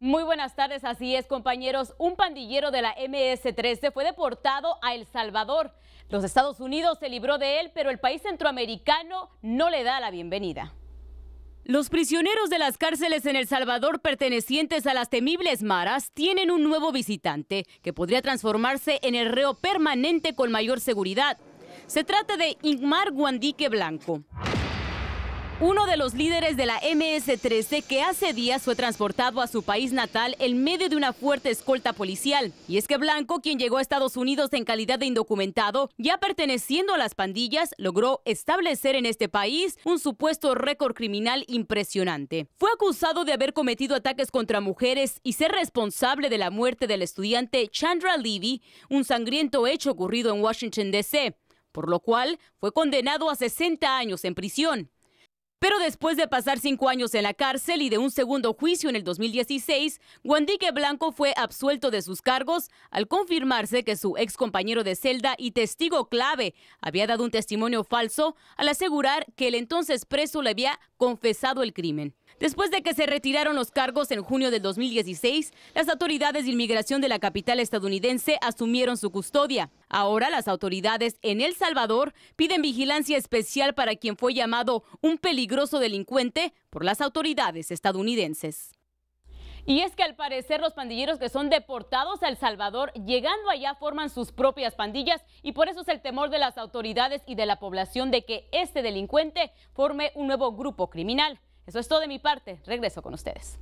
Muy buenas tardes, así es compañeros. Un pandillero de la MS-13 fue deportado a El Salvador. Los Estados Unidos se libró de él, pero el país centroamericano no le da la bienvenida. Los prisioneros de las cárceles en El Salvador pertenecientes a las temibles maras tienen un nuevo visitante que podría transformarse en el reo permanente con mayor seguridad. Se trata de Ingmar Guandique Blanco. Uno de los líderes de la MS-13 que hace días fue transportado a su país natal en medio de una fuerte escolta policial. Y es que Blanco, quien llegó a Estados Unidos en calidad de indocumentado, ya perteneciendo a las pandillas, logró establecer en este país un supuesto récord criminal impresionante. Fue acusado de haber cometido ataques contra mujeres y ser responsable de la muerte del estudiante Chandra Levy, un sangriento hecho ocurrido en Washington, D.C., por lo cual fue condenado a 60 años en prisión. Pero después de pasar cinco años en la cárcel y de un segundo juicio en el 2016, Guandique Blanco fue absuelto de sus cargos al confirmarse que su ex compañero de celda y testigo clave había dado un testimonio falso al asegurar que el entonces preso le había confesado el crimen. Después de que se retiraron los cargos en junio del 2016, las autoridades de inmigración de la capital estadounidense asumieron su custodia. Ahora las autoridades en El Salvador piden vigilancia especial para quien fue llamado un peligroso delincuente por las autoridades estadounidenses. Y es que al parecer los pandilleros que son deportados a El Salvador, llegando allá forman sus propias pandillas y por eso es el temor de las autoridades y de la población de que este delincuente forme un nuevo grupo criminal. Eso es todo de mi parte. Regreso con ustedes.